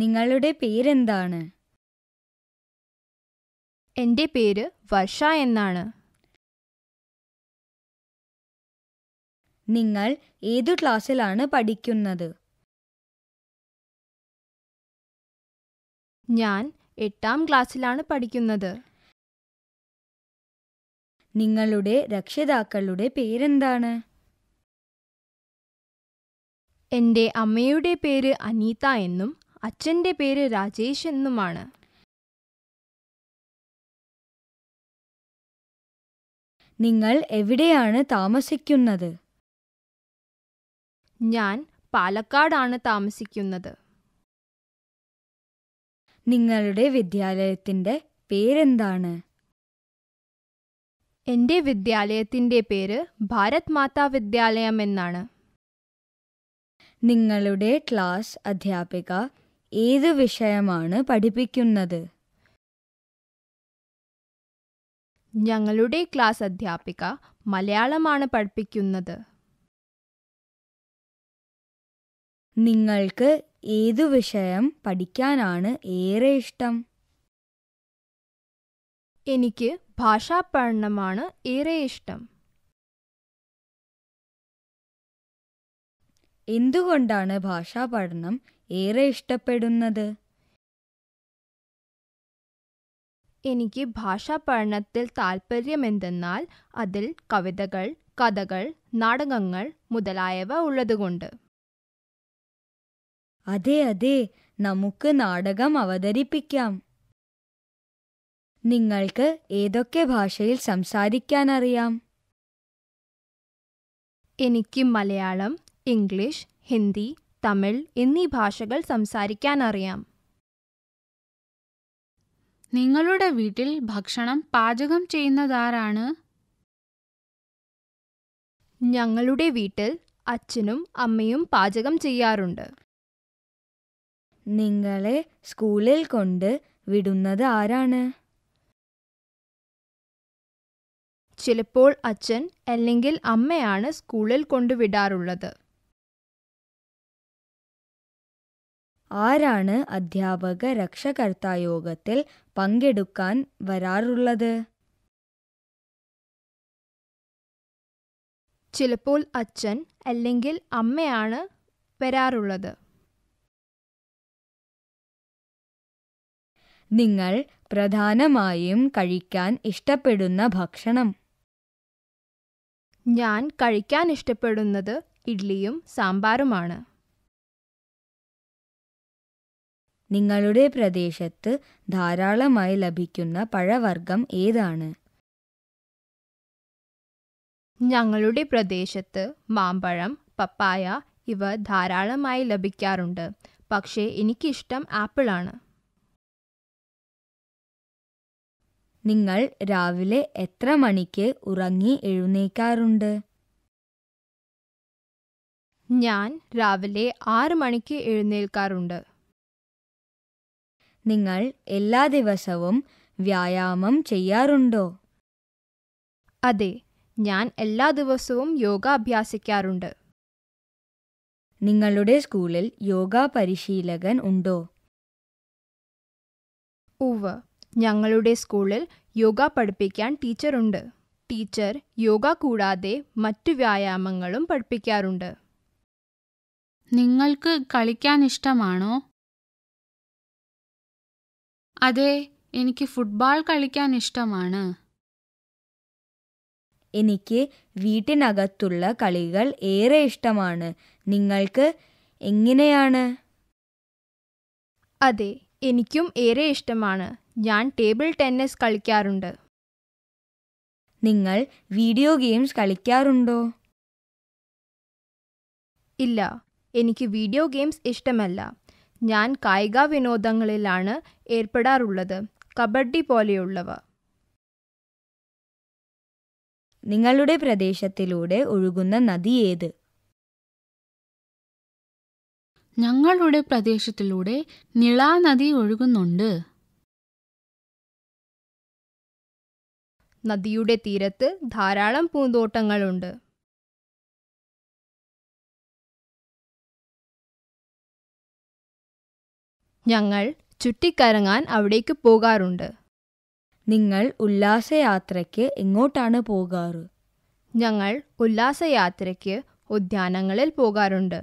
നിങ്ങളുടെ പേരെന്താണ് എന്റെ പേര് വർഷ എന്നാണ് നിങ്ങൾ ഏതു ക്ലാസ്സിലാണ് പഠിക്കുന്നത് ഞാൻ എട്ടാം ക്ലാസ്സിലാണ് പഠിക്കുന്നത് നിങ്ങളുടെ രക്ഷിതാക്കളുടെ പേരെന്താണ് എൻ്റെ അമ്മയുടെ പേര് അനീത എന്നും അച്ഛന്റെ പേര് രാജേഷ് എന്നുമാണ് നിങ്ങൾ എവിടെയാണ് താമസിക്കുന്നത് ഞാൻ പാലക്കാടാണ് താമസിക്കുന്നത് നിങ്ങളുടെ വിദ്യാലയത്തിൻ്റെ പേരെന്താണ് എൻ്റെ വിദ്യാലയത്തിൻ്റെ പേര് ഭാരത് മാതാ വിദ്യാലയം എന്നാണ് നിങ്ങളുടെ ക്ലാസ് അധ്യാപിക ഏത് വിഷയമാണ് പഠിപ്പിക്കുന്നത് ഞങ്ങളുടെ ക്ലാസ് അധ്യാപിക മലയാളമാണ് പഠിപ്പിക്കുന്നത് നിങ്ങൾക്ക് ഏതു വിഷയം പഠിക്കാനാണ് ഏറെ ഇഷ്ടം എനിക്ക് ഭാഷാ പഠനമാണ് ഏറെ ഇഷ്ടം എന്തുകൊണ്ടാണ് ഭാഷാ പഠനം ഏറെ ഇഷ്ടപ്പെടുന്നത് എനിക്ക് ഭാഷാ പഠനത്തിൽ താല്പര്യം എന്തെന്നാൽ അതിൽ കവിതകൾ കഥകൾ നാടകങ്ങൾ മുതലായവ ഉള്ളതുകൊണ്ട് അതെ അതെ നമുക്ക് നാടകം അവതരിപ്പിക്കാം നിങ്ങൾക്ക് ഏതൊക്കെ ഭാഷയിൽ സംസാരിക്കാനറിയാം എനിക്ക് മലയാളം ഇംഗ്ലീഷ് ഹിന്ദി തമിഴ് എന്നീ ഭാഷകൾ സംസാരിക്കാനറിയാം നിങ്ങളുടെ വീട്ടിൽ ഭക്ഷണം പാചകം ചെയ്യുന്നതാരാണ് ഞങ്ങളുടെ വീട്ടിൽ അച്ഛനും അമ്മയും പാചകം ചെയ്യാറുണ്ട് നിങ്ങളെ സ്കൂളിൽ കൊണ്ട് വിടുന്നത് ആരാണ് ചിലപ്പോൾ അച്ഛൻ അല്ലെങ്കിൽ അമ്മയാണ് സ്കൂളിൽ കൊണ്ടുവിടാറുള്ളത് ആരാണ് അധ്യാപക രക്ഷകർത്താ യോഗത്തിൽ പങ്കെടുക്കാൻ വരാറുള്ളത് ചിലപ്പോൾ അച്ഛൻ അല്ലെങ്കിൽ അമ്മയാണ് വരാറുള്ളത് നിങ്ങൾ പ്രധാനമായും കഴിക്കാൻ ഇഷ്ടപ്പെടുന്ന ഭക്ഷണം ഞാൻ കഴിക്കാൻ ഇഷ്ടപ്പെടുന്നത് ഇഡ്ലിയും സാമ്പാറുമാണ് നിങ്ങളുടെ പ്രദേശത്ത് ധാരാളമായി ലഭിക്കുന്ന പഴവർഗ്ഗം ഏതാണ് ഞങ്ങളുടെ പ്രദേശത്ത് മാമ്പഴം പപ്പായ ഇവ ധാരാളമായി ലഭിക്കാറുണ്ട് പക്ഷേ എനിക്കിഷ്ടം ആപ്പിളാണ് നിങ്ങൾ രാവിലെ എത്ര മണിക്ക് ഉറങ്ങി എഴുന്നേക്കാറുണ്ട് ഞാൻ രാവിലെ ആറ് മണിക്ക് എഴുന്നേൽക്കാറുണ്ട് നിങ്ങൾ എല്ലാ ദിവസവും വ്യായാമം ചെയ്യാറുണ്ടോ അതെ ഞാൻ എല്ലാ ദിവസവും യോഗ അഭ്യാസിക്കാറുണ്ട് നിങ്ങളുടെ സ്കൂളിൽ യോഗ പരിശീലകൻ ഉണ്ടോ ഉവ് ഞങ്ങളുടെ സ്കൂളിൽ യോഗ പഠിപ്പിക്കാൻ ടീച്ചറുണ്ട് ടീച്ചർ യോഗ കൂടാതെ മറ്റു വ്യായാമങ്ങളും പഠിപ്പിക്കാറുണ്ട് നിങ്ങൾക്ക് കളിക്കാൻ ഇഷ്ടമാണോ അതെ എനിക്ക് ഫുട്ബോൾ കളിക്കാൻ ഇഷ്ടമാണ് എനിക്ക് വീട്ടിനകത്തുള്ള കളികൾ ഏറെ ഇഷ്ടമാണ് നിങ്ങൾക്ക് എങ്ങനെയാണ് അതെ എനിക്കും ഏറെ ഇഷ്ടമാണ് ഞാൻ ടേബിൾ ടെന്നീസ് കളിക്കാറുണ്ട് നിങ്ങൾ വീഡിയോ ഗെയിംസ് കളിക്കാറുണ്ടോ ഇല്ല എനിക്ക് വീഡിയോ ഗെയിംസ് ഇഷ്ടമല്ല ഞാൻ കായിക വിനോദങ്ങളിലാണ് ഏർപ്പെടാറുള്ളത് കബഡി പോലെയുള്ളവ നിങ്ങളുടെ പ്രദേശത്തിലൂടെ ഒഴുകുന്ന നദി ഏത് ഞങ്ങളുടെ പ്രദേശത്തിലൂടെ നിളാ നദി ഒഴുകുന്നുണ്ട് നദിയുടെ തീരത്ത് ധാരാളം പൂന്തോട്ടങ്ങളുണ്ട് ഞങ്ങൾ ചുറ്റിക്കറങ്ങാൻ അവിടേക്ക് പോകാറുണ്ട് നിങ്ങൾ ഉല്ലാസയാത്രയ്ക്ക് എങ്ങോട്ടാണ് പോകാറ് ഞങ്ങൾ ഉല്ലാസയാത്രയ്ക്ക് ഉദ്യാനങ്ങളിൽ പോകാറുണ്ട്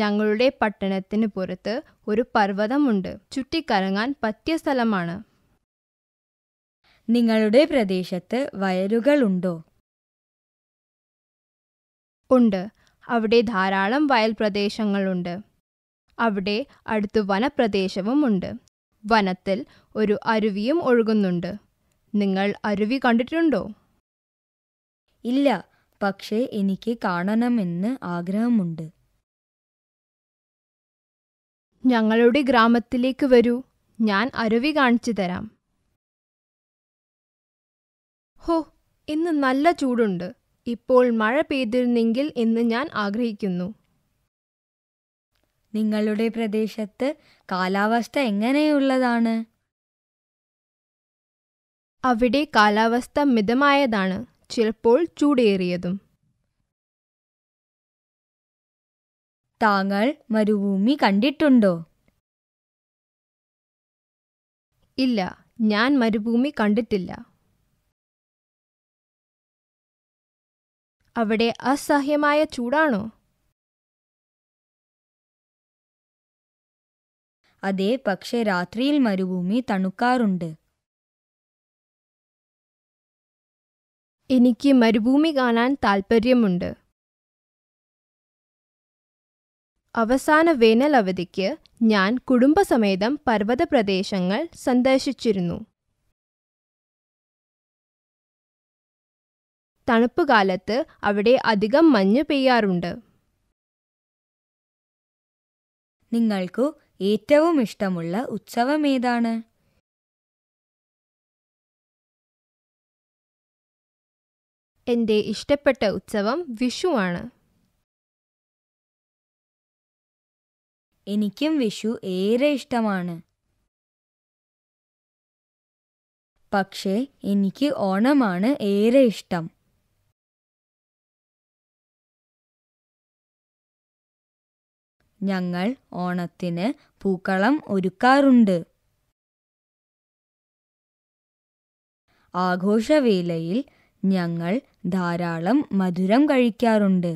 ഞങ്ങളുടെ പട്ടണത്തിന് പുറത്ത് ഒരു പർവ്വതമുണ്ട് ചുറ്റിക്കറങ്ങാൻ പറ്റിയ സ്ഥലമാണ് നിങ്ങളുടെ പ്രദേശത്ത് വയലുകളുണ്ടോ ഉണ്ട് അവിടെ ധാരാളം വയൽ പ്രദേശങ്ങളുണ്ട് അവിടെ അടുത്ത് വനപ്രദേശവുമുണ്ട് വനത്തിൽ ഒരു അരുവിയും ഒഴുകുന്നുണ്ട് നിങ്ങൾ അരുവി കണ്ടിട്ടുണ്ടോ ഇല്ല പക്ഷേ എനിക്ക് കാണണമെന്ന് ആഗ്രഹമുണ്ട് ഞങ്ങളുടെ ഗ്രാമത്തിലേക്ക് വരൂ ഞാൻ അരുവി കാണിച്ചു തരാം ഹോ ഇന്ന് നല്ല ചൂടുണ്ട് ഇപ്പോൾ മഴ പെയ്തിരുന്നെങ്കിൽ എന്ന് ഞാൻ ആഗ്രഹിക്കുന്നു നിങ്ങളുടെ പ്രദേശത്ത് കാലാവസ്ഥ എങ്ങനെയുള്ളതാണ് അവിടെ കാലാവസ്ഥ മിതമായതാണ് ചിലപ്പോൾ ചൂടേറിയതും താങ്കൾ മരുഭൂമി കണ്ടിട്ടുണ്ടോ ഇല്ല ഞാൻ മരുഭൂമി കണ്ടിട്ടില്ല അവിടെ അസഹ്യമായ ചൂടാണോ അതേ പക്ഷെ രാത്രിയിൽ മരുഭൂമി തണുക്കാറുണ്ട് എനിക്ക് മരുഭൂമി കാണാൻ താൽപ്പര്യമുണ്ട് അവസാന വേനൽ അവധിക്ക് ഞാൻ കുടുംബസമേതം പർവ്വത പ്രദേശങ്ങൾ സന്ദർശിച്ചിരുന്നു കാലത്ത് അവിടെ അധികം മഞ്ഞ് പെയ്യാറുണ്ട് നിങ്ങൾക്കു ഏറ്റവും ഇഷ്ടമുള്ള ഉത്സവം ഏതാണ് എൻ്റെ ഇഷ്ടപ്പെട്ട ഉത്സവം വിഷുവാണ് എനിക്കും വിഷു ഏറെ ഇഷ്ടമാണ് പക്ഷേ എനിക്ക് ഓണമാണ് ഏറെ ഇഷ്ടം ഞങ്ങൾ ഓണത്തിന് പൂക്കളം ഒരുക്കാറുണ്ട് ആഘോഷവേലയിൽ ഞങ്ങൾ ധാരാളം മധുരം കഴിക്കാറുണ്ട്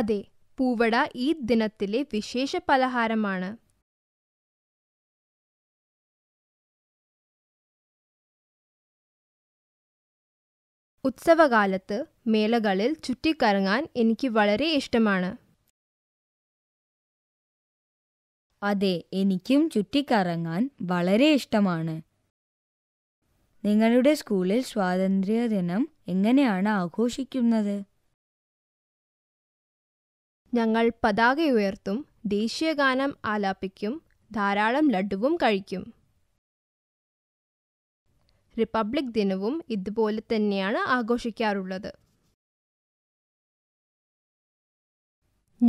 അതെ പൂവട ഈ ദിനത്തിലെ വിശേഷ പലഹാരമാണ് ഉത്സവകാലത്ത് മേളകളിൽ ചുറ്റിക്കറങ്ങാൻ എനിക്ക് വളരെ ഇഷ്ടമാണ് അതെ എനിക്കും ചുറ്റിക്കറങ്ങാൻ വളരെ ഇഷ്ടമാണ് നിങ്ങളുടെ സ്കൂളിൽ സ്വാതന്ത്ര്യദിനം എങ്ങനെയാണ് ആഘോഷിക്കുന്നത് ഞങ്ങൾ പതാക ഉയർത്തും ദേശീയഗാനം ആലാപിക്കും ധാരാളം ലഡ്ഡുവും കഴിക്കും റിപ്പബ്ലിക് ദിനവും ഇതുപോലെ തന്നെയാണ് ആഘോഷിക്കാറുള്ളത്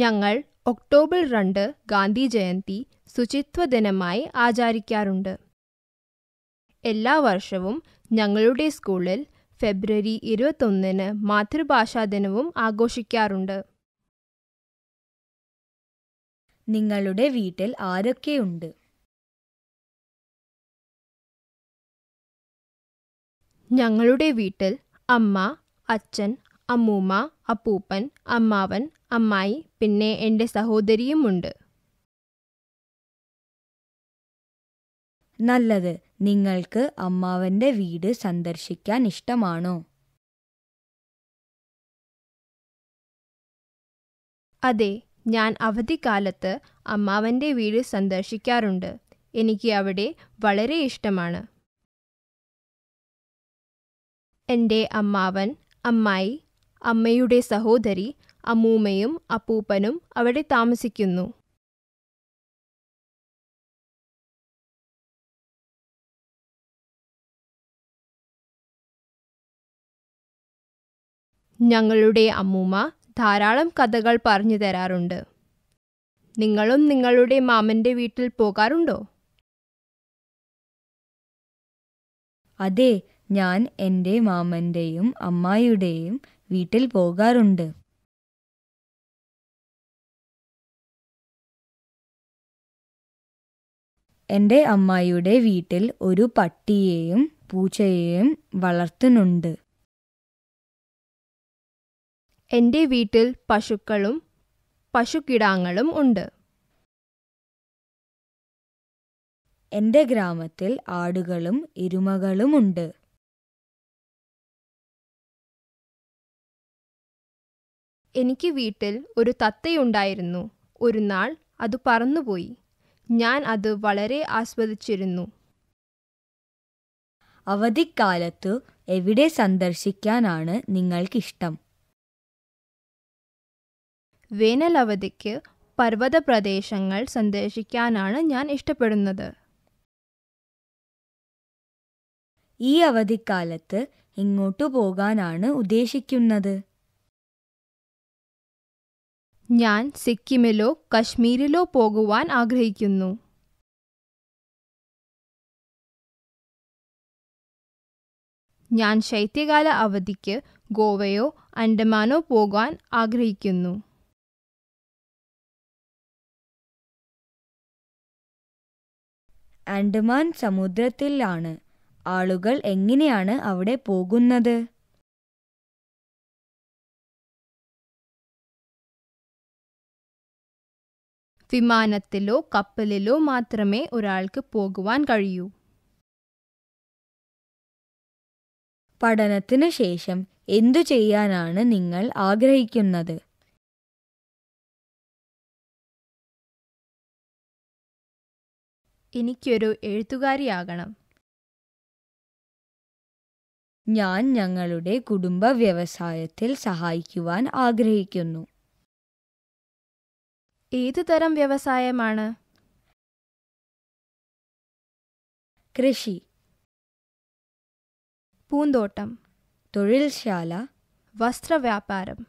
ഞങ്ങൾ ഒക്ടോബർ രണ്ട് ഗാന്ധി ജയന്തി ശുചിത്വ ദിനമായി ആചരിക്കാറുണ്ട് എല്ലാ വർഷവും ഞങ്ങളുടെ സ്കൂളിൽ ഫെബ്രുവരി ഇരുപത്തൊന്നിന് മാതൃഭാഷാ ദിനവും ആഘോഷിക്കാറുണ്ട് നിങ്ങളുടെ വീട്ടിൽ ആരൊക്കെയുണ്ട് ഞങ്ങളുടെ വീട്ടിൽ അമ്മ അച്ഛൻ അമ്മൂമ്മ അപ്പൂപ്പൻ അമ്മാവൻ അമ്മായി പിന്നെ എൻ്റെ സഹോദരിയുമുണ്ട് നല്ലത് നിങ്ങൾക്ക് അമ്മാവന്റെ വീട് സന്ദർശിക്കാൻ ഇഷ്ടമാണോ അതെ ഞാൻ അവധിക്കാലത്ത് അമ്മാവന്റെ വീട് സന്ദർശിക്കാറുണ്ട് എനിക്ക് അവിടെ വളരെ ഇഷ്ടമാണ് എൻ്റെ അമ്മാവൻ അമ്മായി അമ്മയുടെ സഹോദരി അമ്മൂമ്മയും അപ്പൂപ്പനും അവിടെ താമസിക്കുന്നു ഞങ്ങളുടെ അമ്മൂമ്മ ധാരാളം കഥകൾ പറഞ്ഞു തരാറുണ്ട് നിങ്ങളും നിങ്ങളുടെ മാമൻ്റെ വീട്ടിൽ പോകാറുണ്ടോ അതെ ഞാൻ എൻ്റെ മാമൻ്റെയും അമ്മായിയുടെയും വീട്ടിൽ പോകാറുണ്ട് എൻ്റെ അമ്മായിയുടെ വീട്ടിൽ ഒരു പട്ടിയെയും പൂച്ചയെയും വളർത്തുന്നുണ്ട് എൻ്റെ വീട്ടിൽ പശുക്കളും പശുക്കിടാങ്ങളും ഉണ്ട് എൻ്റെ ഗ്രാമത്തിൽ ആടുകളും എരുമകളുമുണ്ട് എനിക്ക് വീട്ടിൽ ഒരു തത്തയുണ്ടായിരുന്നു ഒരു നാൾ അത് പറന്നുപോയി ഞാൻ അത് വളരെ ആസ്വദിച്ചിരുന്നു അവധിക്കാലത്ത് എവിടെ സന്ദർശിക്കാനാണ് നിങ്ങൾക്കിഷ്ടം വേനൽ അവധിക്ക് പർവ്വത പ്രദേശങ്ങൾ സന്ദർശിക്കാനാണ് ഞാൻ ഇഷ്ടപ്പെടുന്നത് ഈ അവധിക്കാലത്ത് എങ്ങോട്ടു പോകാനാണ് ഉദ്ദേശിക്കുന്നത് ഞാൻ സിക്കിമിലോ കശ്മീരിലോ പോകുവാൻ ആഗ്രഹിക്കുന്നു ഞാൻ ശൈത്യകാല അവധിക്ക് ഗോവയോ അൻഡമാനോ പോകാൻ ആഗ്രഹിക്കുന്നു ആൻഡമാൻ സമുദ്രത്തിലാണ് ആളുകൾ എങ്ങനെയാണ് അവിടെ പോകുന്നത് വിമാനത്തിലോ കപ്പലിലോ മാത്രമേ ഒരാൾക്ക് പോകുവാൻ കഴിയൂ പഠനത്തിന് ശേഷം എന്തു ചെയ്യാനാണ് നിങ്ങൾ ആഗ്രഹിക്കുന്നത് എനിക്കൊരു എഴുത്തുകാരിയാകണം ഞാൻ ഞങ്ങളുടെ കുടുംബ വ്യവസായത്തിൽ സഹായിക്കുവാൻ ആഗ്രഹിക്കുന്നു ഏതു തരം വ്യവസായമാണ് കൃഷി പൂന്തോട്ടം തൊഴിൽശാല വസ്ത്രവ്യാപാരം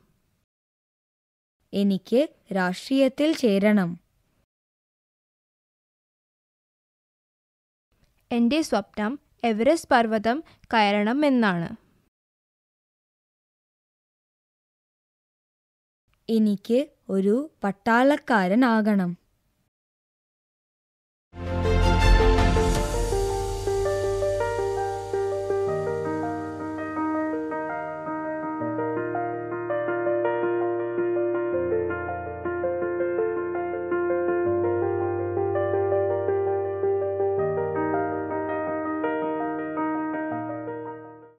എനിക്ക് രാഷ്ട്രീയത്തിൽ ചേരണം എന്റെ സ്വപ്നം എവറസ്റ്റ് പർവ്വതം കയറണം എന്നാണ് എനിക്ക് ഒരു പട്ടാളക്കാരനാകണം